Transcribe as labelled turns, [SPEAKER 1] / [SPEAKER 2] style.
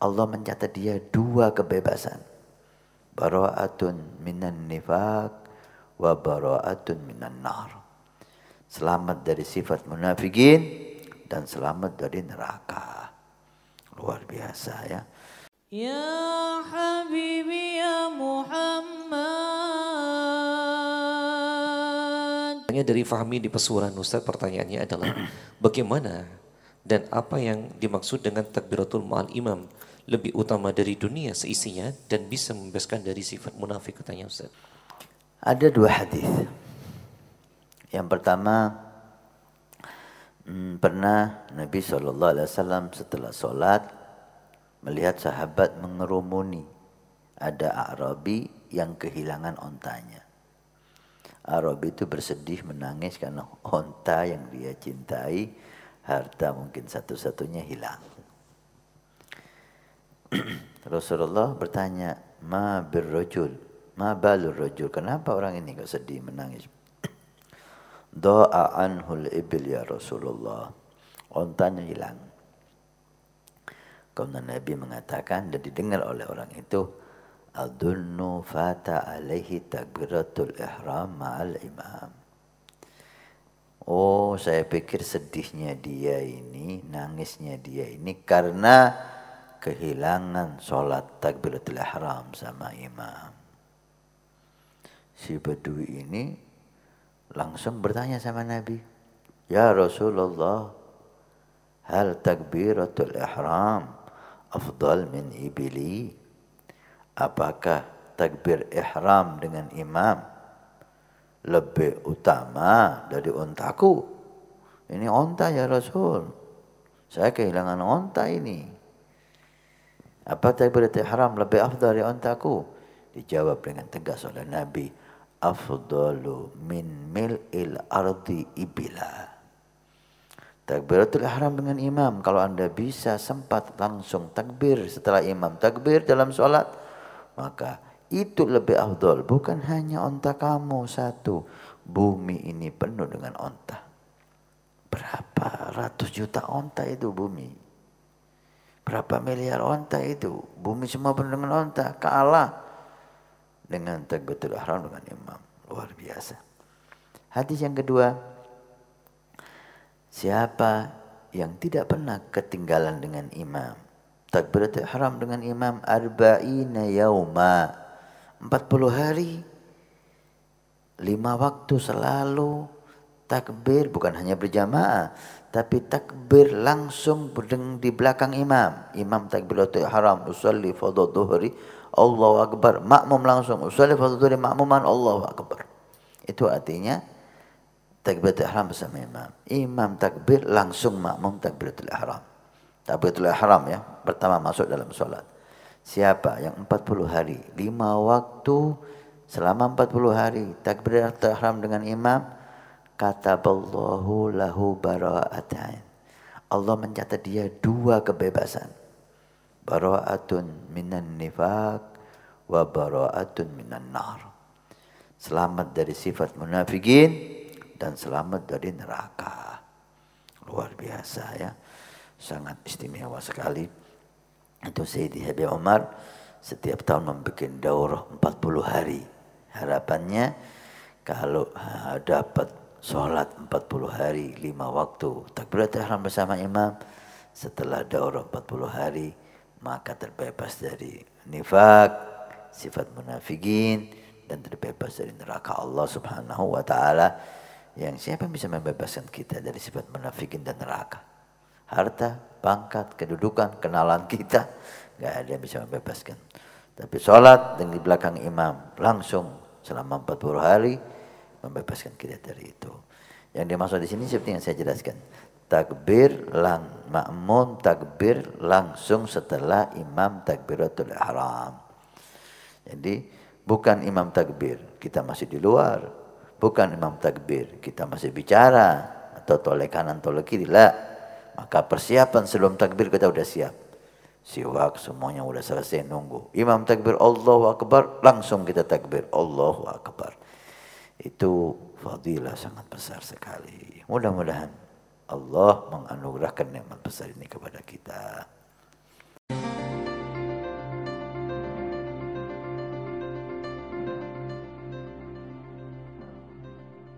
[SPEAKER 1] Allah mencatat dia dua kebebasan. Bara'atun minan nifak wa bara'atun minan nar. Selamat dari sifat munafikin dan selamat dari neraka. Luar biasa ya. Ya Habibi ya Muhammad. Dari Fahmi di Pesuran Ustaz pertanyaannya adalah bagaimana dan apa yang dimaksud dengan takbiratul ma'al imam lebih utama dari dunia seisinya dan bisa membebaskan dari sifat munafik katanya Ustaz. Ada dua hadis. Yang pertama hmm, pernah Nabi Shallallahu Alaihi Wasallam setelah sholat melihat sahabat mengerumuni ada Arabi yang kehilangan ontanya. Arabi itu bersedih menangis karena onta yang dia cintai harta mungkin satu-satunya hilang. Rasulullah bertanya, "Ma birrajul? Ma balur rajul? Kenapa orang ini kok sedih menangis?" Doa anhul ibil ya Rasulullah. Ontanya hilang. Kemudian Nabi mengatakan dan didengar oleh orang itu, "Adunnu fata alaihi takbiratul ihram ma'al imam." Oh, saya pikir sedihnya dia ini, nangisnya dia ini karena kehilangan sholat takbiratul ihram sama imam. Si bedui ini langsung bertanya sama Nabi, Ya Rasulullah, hal takbiratul ihram afdal min ibili? Apakah takbir ihram dengan imam lebih utama dari ontaku. Ini onta ya Rasul. Saya kehilangan onta ini. Apa takbiratul haram lebih afdal dari ontaku? Dijawab dengan tegas oleh Nabi, afdalu min mil mil'il ardi ibila. Takbiratul ihram dengan imam. Kalau Anda bisa sempat langsung takbir setelah imam takbir dalam sholat, maka itu lebih afdol. Bukan hanya onta kamu satu. Bumi ini penuh dengan onta. Berapa ratus juta onta itu bumi. Berapa miliar onta itu. Bumi semua penuh dengan onta. Kalah dengan tegutul ihram dengan imam. Luar biasa. Hadis yang kedua. Siapa yang tidak pernah ketinggalan dengan imam. Takbiratul haram dengan imam arba'ina yauma. 40 hari, lima waktu selalu takbir bukan hanya berjamaah tapi takbir langsung berdeng di belakang imam imam takbiratul haram usolli fardhu dhuhri Allahu akbar makmum langsung usolli fardhu dhuhri makmuman Allahu akbar itu artinya takbiratul haram bersama imam imam takbir langsung makmum takbiratul haram takbiratul haram ya pertama masuk dalam sholat. Siapa yang 40 hari, lima waktu selama 40 hari takbir tahram dengan imam, kata Allahu lahu bara'atain. Allah mencatat dia dua kebebasan. Bara'atun minan nifak wa bara'atun minan nar. Selamat dari sifat munafikin dan selamat dari neraka. Luar biasa ya. Sangat istimewa sekali. Itu Sayyidi Habib Umar setiap tahun membuat daurah 40 hari. Harapannya kalau dapat sholat 40 hari lima waktu takbirat ihram bersama imam setelah daurah 40 hari maka terbebas dari nifak, sifat munafikin dan terbebas dari neraka Allah Subhanahu wa taala yang siapa yang bisa membebaskan kita dari sifat munafikin dan neraka? harta, pangkat, kedudukan, kenalan kita. Gak ada yang bisa membebaskan. Tapi sholat dengan di belakang imam langsung selama 40 hari membebaskan kita dari itu. Yang dimaksud di sini seperti yang saya jelaskan. Takbir lang makmum takbir langsung setelah imam takbiratul ihram. Jadi bukan imam takbir, kita masih di luar. Bukan imam takbir, kita masih bicara atau toleh kanan toleh kiri lah maka persiapan sebelum takbir kita sudah siap. Siwak semuanya sudah selesai nunggu. Imam takbir Allahu Akbar langsung kita takbir Allahu Akbar. Itu fadilah sangat besar sekali. Mudah-mudahan Allah menganugerahkan nikmat besar ini kepada kita.